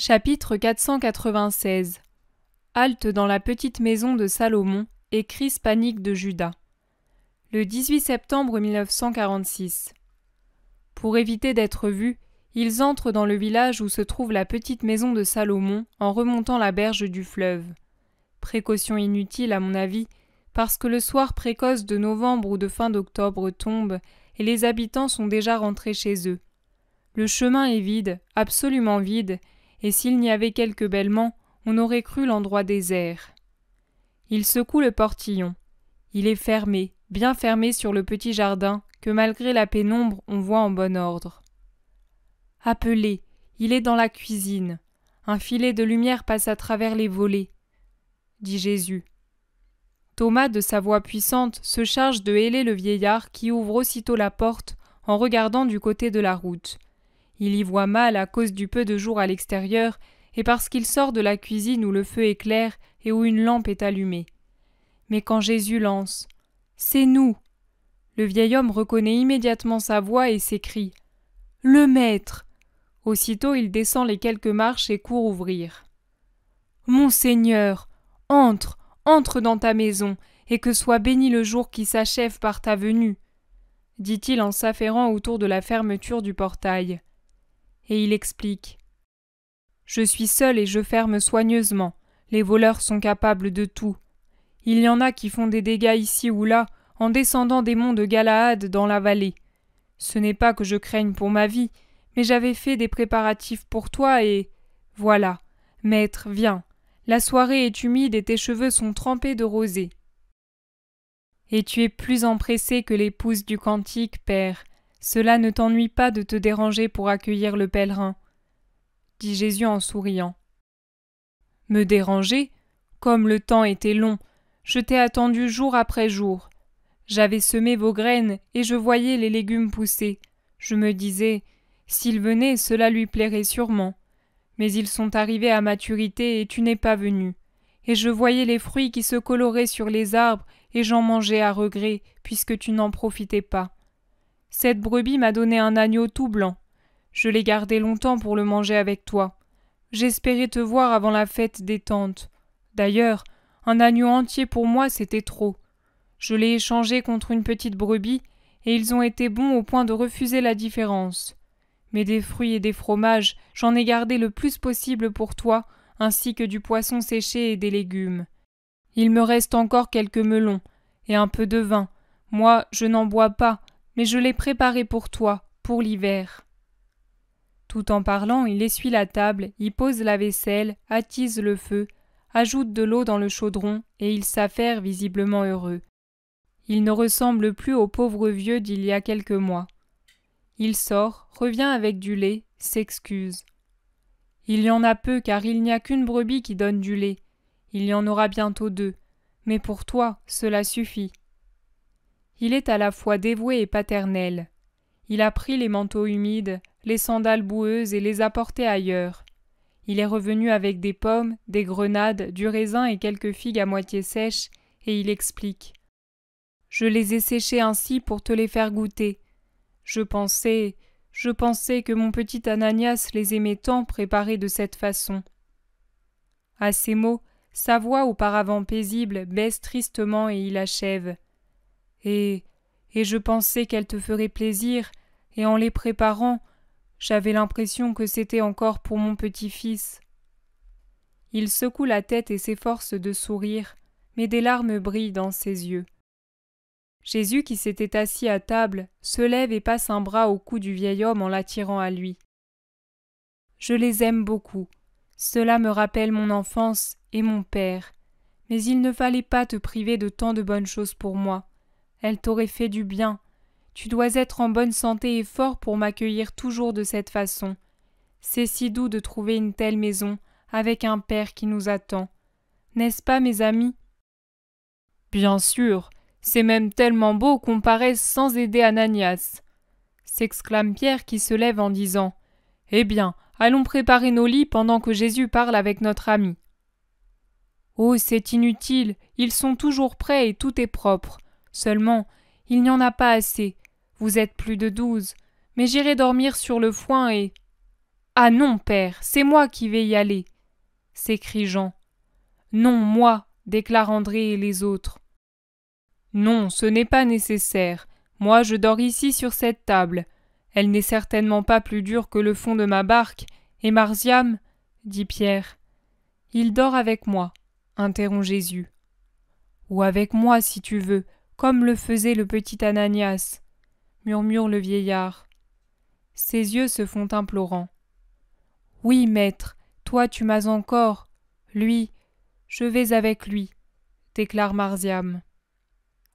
Chapitre 496 Halte dans la petite maison de Salomon et crise panique de Judas. Le 18 septembre 1946. Pour éviter d'être vus, ils entrent dans le village où se trouve la petite maison de Salomon en remontant la berge du fleuve. Précaution inutile à mon avis, parce que le soir précoce de novembre ou de fin d'octobre tombe et les habitants sont déjà rentrés chez eux. Le chemin est vide, absolument vide, et s'il n'y avait quelque bêlement, on aurait cru l'endroit désert. Il secoue le portillon. Il est fermé, bien fermé sur le petit jardin, que malgré la pénombre on voit en bon ordre. Appelez, il est dans la cuisine. Un filet de lumière passe à travers les volets. Dit Jésus. Thomas, de sa voix puissante, se charge de héler le vieillard qui ouvre aussitôt la porte en regardant du côté de la route, il y voit mal à cause du peu de jour à l'extérieur et parce qu'il sort de la cuisine où le feu est clair et où une lampe est allumée. Mais quand Jésus lance C'est nous le vieil homme reconnaît immédiatement sa voix et s'écrie Le maître Aussitôt il descend les quelques marches et court ouvrir. Mon Seigneur, entre, entre dans ta maison, et que soit béni le jour qui s'achève par ta venue, dit-il en s'affairant autour de la fermeture du portail et il explique Je suis seul et je ferme soigneusement. Les voleurs sont capables de tout. Il y en a qui font des dégâts ici ou là en descendant des monts de Galaad dans la vallée. Ce n'est pas que je craigne pour ma vie, mais j'avais fait des préparatifs pour toi et. Voilà. Maître, viens. La soirée est humide et tes cheveux sont trempés de rosée. Et tu es plus empressé que l'épouse du cantique, père. Cela ne t'ennuie pas de te déranger pour accueillir le pèlerin, dit Jésus en souriant. Me déranger, comme le temps était long, je t'ai attendu jour après jour. J'avais semé vos graines et je voyais les légumes pousser. Je me disais, s'il venait, cela lui plairait sûrement. Mais ils sont arrivés à maturité et tu n'es pas venu. Et je voyais les fruits qui se coloraient sur les arbres et j'en mangeais à regret, puisque tu n'en profitais pas. Cette brebis m'a donné un agneau tout blanc. Je l'ai gardé longtemps pour le manger avec toi. J'espérais te voir avant la fête des tentes. D'ailleurs, un agneau entier pour moi c'était trop. Je l'ai échangé contre une petite brebis, et ils ont été bons au point de refuser la différence. Mais des fruits et des fromages, j'en ai gardé le plus possible pour toi, ainsi que du poisson séché et des légumes. Il me reste encore quelques melons, et un peu de vin. Moi, je n'en bois pas, mais je l'ai préparé pour toi, pour l'hiver. Tout en parlant, il essuie la table, y pose la vaisselle, attise le feu, ajoute de l'eau dans le chaudron, et il s'affaire visiblement heureux. Il ne ressemble plus au pauvre vieux d'il y a quelques mois. Il sort, revient avec du lait, s'excuse. Il y en a peu car il n'y a qu'une brebis qui donne du lait. Il y en aura bientôt deux. Mais pour toi, cela suffit. Il est à la fois dévoué et paternel. Il a pris les manteaux humides, les sandales boueuses et les a portés ailleurs. Il est revenu avec des pommes, des grenades, du raisin et quelques figues à moitié sèches, et il explique. Je les ai séchées ainsi pour te les faire goûter. Je pensais, je pensais que mon petit Ananias les aimait tant préparées de cette façon. À ces mots, sa voix auparavant paisible baisse tristement et il achève et je pensais qu'elles te feraient plaisir, et en les préparant, j'avais l'impression que c'était encore pour mon petit-fils. Il secoue la tête et s'efforce de sourire, mais des larmes brillent dans ses yeux. Jésus, qui s'était assis à table, se lève et passe un bras au cou du vieil homme en l'attirant à lui. Je les aime beaucoup. Cela me rappelle mon enfance et mon père. Mais il ne fallait pas te priver de tant de bonnes choses pour moi. Elle t'aurait fait du bien. Tu dois être en bonne santé et fort pour m'accueillir toujours de cette façon. C'est si doux de trouver une telle maison, avec un père qui nous attend. N'est-ce pas, mes amis Bien sûr, c'est même tellement beau qu'on paraisse sans aider Ananias. S'exclame Pierre qui se lève en disant Eh bien, allons préparer nos lits pendant que Jésus parle avec notre ami. Oh, c'est inutile, ils sont toujours prêts et tout est propre. Seulement, il n'y en a pas assez. Vous êtes plus de douze. Mais j'irai dormir sur le foin et. Ah non, père, c'est moi qui vais y aller s'écrie Jean. Non, moi, déclarent André et les autres. Non, ce n'est pas nécessaire. Moi, je dors ici sur cette table. Elle n'est certainement pas plus dure que le fond de ma barque, et Marziam, dit Pierre. Il dort avec moi, interrompt Jésus. Ou avec moi, si tu veux, comme le faisait le petit Ananias, murmure le vieillard. Ses yeux se font implorants. Oui, maître, toi tu m'as encore. Lui, je vais avec lui, déclare Marziam.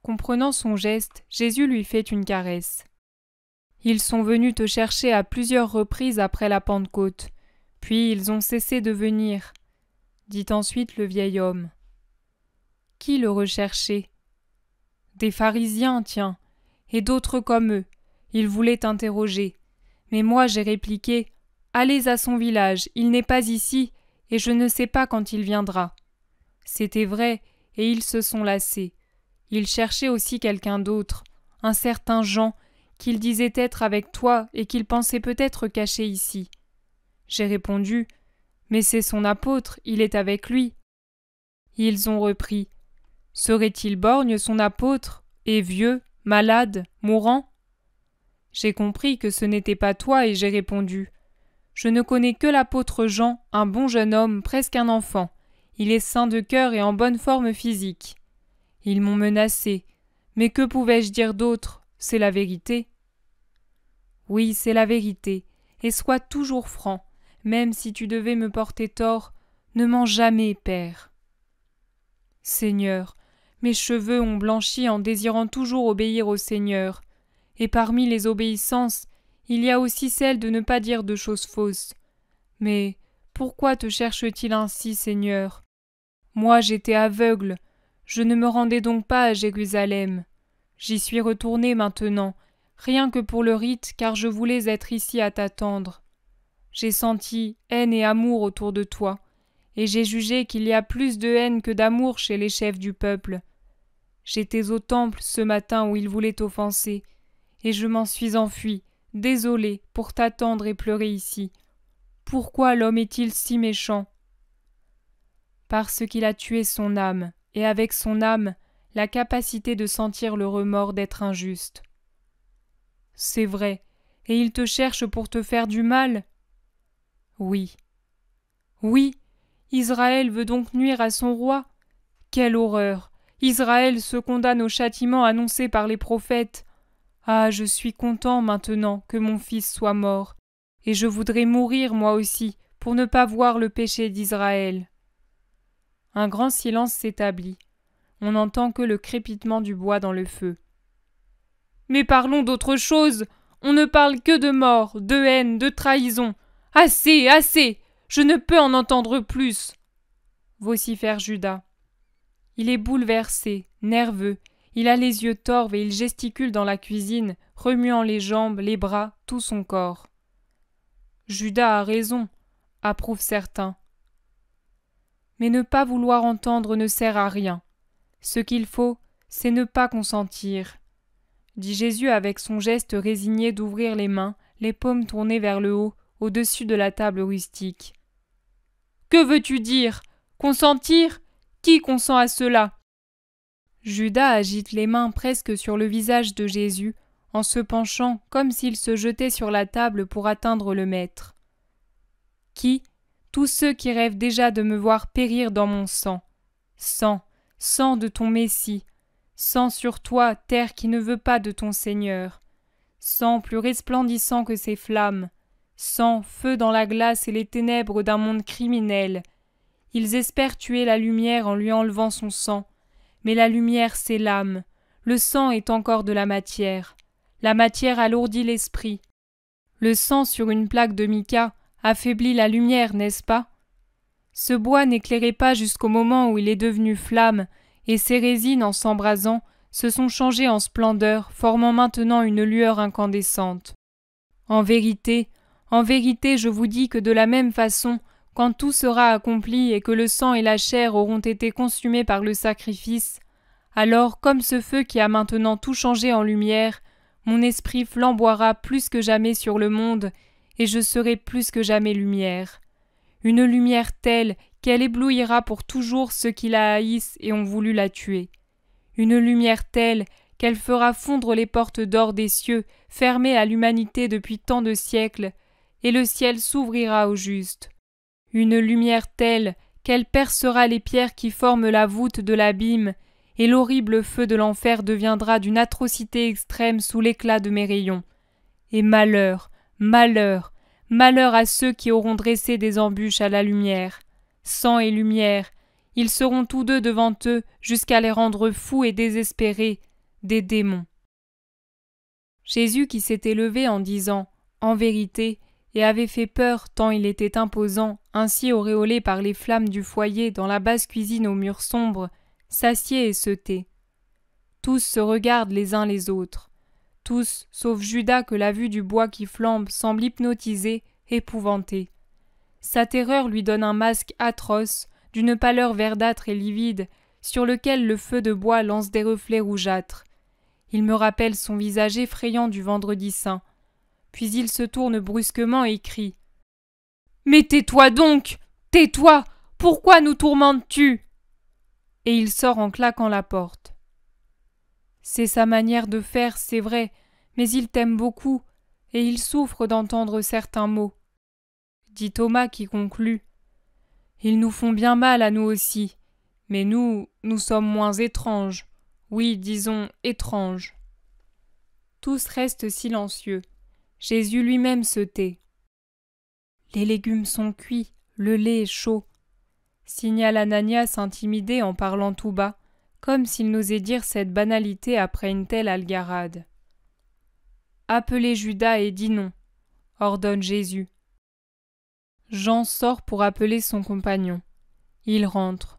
Comprenant son geste, Jésus lui fait une caresse. Ils sont venus te chercher à plusieurs reprises après la Pentecôte, puis ils ont cessé de venir, dit ensuite le vieil homme. Qui le recherchait des pharisiens, tiens, et d'autres comme eux. Ils voulaient t'interroger. Mais moi j'ai répliqué Allez à son village, il n'est pas ici, et je ne sais pas quand il viendra. C'était vrai, et ils se sont lassés. Ils cherchaient aussi quelqu'un d'autre, un certain Jean, qu'ils disaient être avec toi et qu'ils pensaient peut-être caché ici. J'ai répondu Mais c'est son apôtre, il est avec lui. Ils ont repris Serait-il borgne son apôtre, et vieux, malade, mourant J'ai compris que ce n'était pas toi et j'ai répondu Je ne connais que l'apôtre Jean, un bon jeune homme, presque un enfant. Il est sain de cœur et en bonne forme physique. Ils m'ont menacé. Mais que pouvais-je dire d'autre C'est la vérité. Oui, c'est la vérité. Et sois toujours franc. Même si tu devais me porter tort, ne mens jamais, Père. Seigneur, mes cheveux ont blanchi en désirant toujours obéir au Seigneur. Et parmi les obéissances, il y a aussi celle de ne pas dire de choses fausses. Mais pourquoi te cherche-t-il ainsi, Seigneur Moi j'étais aveugle, je ne me rendais donc pas à Jérusalem. J'y suis retourné maintenant, rien que pour le rite, car je voulais être ici à t'attendre. J'ai senti haine et amour autour de toi, et j'ai jugé qu'il y a plus de haine que d'amour chez les chefs du peuple. J'étais au temple ce matin où il voulait t'offenser, et je m'en suis enfui, désolé, pour t'attendre et pleurer ici. Pourquoi l'homme est-il si méchant Parce qu'il a tué son âme, et avec son âme, la capacité de sentir le remords d'être injuste. C'est vrai, et il te cherche pour te faire du mal Oui. Oui, Israël veut donc nuire à son roi Quelle horreur Israël se condamne au châtiment annoncé par les prophètes. Ah, je suis content maintenant que mon fils soit mort, et je voudrais mourir moi aussi, pour ne pas voir le péché d'Israël. Un grand silence s'établit. On n'entend que le crépitement du bois dans le feu. Mais parlons d'autre chose. On ne parle que de mort, de haine, de trahison. Assez, assez. Je ne peux en entendre plus. vocifère Judas. Il est bouleversé, nerveux, il a les yeux torves et il gesticule dans la cuisine, remuant les jambes, les bras, tout son corps. Judas a raison, approuvent certains. Mais ne pas vouloir entendre ne sert à rien. Ce qu'il faut, c'est ne pas consentir. Dit Jésus avec son geste résigné d'ouvrir les mains, les paumes tournées vers le haut, au-dessus de la table rustique. Que veux-tu dire Consentir qui consent à cela Judas agite les mains presque sur le visage de Jésus, en se penchant comme s'il se jetait sur la table pour atteindre le Maître. Qui Tous ceux qui rêvent déjà de me voir périr dans mon sang. Sang, sang de ton Messie. Sang sur toi, terre qui ne veut pas de ton Seigneur. Sang plus resplendissant que ces flammes. Sang, feu dans la glace et les ténèbres d'un monde criminel ils espèrent tuer la lumière en lui enlevant son sang. Mais la lumière, c'est l'âme. Le sang est encore de la matière. La matière alourdit l'esprit. Le sang sur une plaque de mica affaiblit la lumière, n'est-ce pas Ce bois n'éclairait pas jusqu'au moment où il est devenu flamme, et ses résines, en s'embrasant, se sont changées en splendeur, formant maintenant une lueur incandescente. En vérité, en vérité, je vous dis que de la même façon, quand tout sera accompli et que le sang et la chair auront été consumés par le sacrifice, alors comme ce feu qui a maintenant tout changé en lumière, mon esprit flamboiera plus que jamais sur le monde, et je serai plus que jamais lumière. Une lumière telle qu'elle éblouira pour toujours ceux qui la haïssent et ont voulu la tuer. Une lumière telle qu'elle fera fondre les portes d'or des cieux, fermées à l'humanité depuis tant de siècles, et le ciel s'ouvrira au juste une lumière telle qu'elle percera les pierres qui forment la voûte de l'abîme, et l'horrible feu de l'enfer deviendra d'une atrocité extrême sous l'éclat de mes rayons. Et malheur, malheur, malheur à ceux qui auront dressé des embûches à la lumière. Sang et lumière, ils seront tous deux devant eux jusqu'à les rendre fous et désespérés, des démons. Jésus qui s'était levé en disant En vérité, et avait fait peur tant il était imposant, ainsi auréolé par les flammes du foyer dans la basse cuisine aux murs sombres, s'assied et se tait. Tous se regardent les uns les autres. Tous, sauf Judas que la vue du bois qui flambe semble hypnotiser, épouvanté. Sa terreur lui donne un masque atroce, d'une pâleur verdâtre et livide, sur lequel le feu de bois lance des reflets rougeâtres. Il me rappelle son visage effrayant du vendredi saint, puis il se tourne brusquement et crie Mais tais-toi donc Tais-toi Pourquoi nous tourmentes-tu Et il sort en claquant la porte. C'est sa manière de faire, c'est vrai, mais il t'aime beaucoup, et il souffre d'entendre certains mots. Dit Thomas qui conclut. Ils nous font bien mal à nous aussi, mais nous, nous sommes moins étranges. Oui, disons étranges. Tous restent silencieux. Jésus lui-même se tait. Les légumes sont cuits, le lait est chaud, signale Ananias intimidé en parlant tout bas, comme s'il n'osait dire cette banalité après une telle algarade. Appelez Judas et dis non, ordonne Jésus. Jean sort pour appeler son compagnon. Il rentre.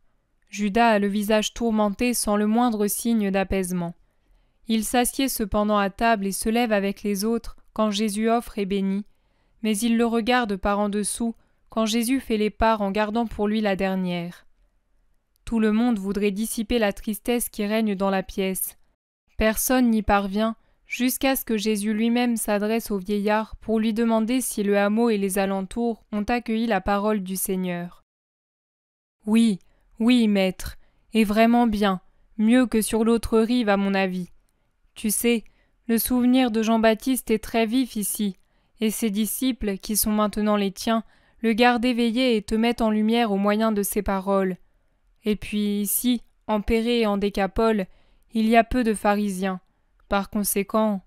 Judas a le visage tourmenté sans le moindre signe d'apaisement. Il s'assied cependant à table et se lève avec les autres quand Jésus offre et bénit, mais il le regarde par en dessous quand Jésus fait les parts en gardant pour lui la dernière. Tout le monde voudrait dissiper la tristesse qui règne dans la pièce. Personne n'y parvient jusqu'à ce que Jésus lui-même s'adresse au vieillard pour lui demander si le hameau et les alentours ont accueilli la parole du Seigneur. Oui, oui, maître, et vraiment bien, mieux que sur l'autre rive à mon avis. Tu sais, le souvenir de Jean-Baptiste est très vif ici, et ses disciples, qui sont maintenant les tiens, le gardent éveillé et te mettent en lumière au moyen de ses paroles. Et puis ici, en Pérée et en Décapole, il y a peu de pharisiens. Par conséquent,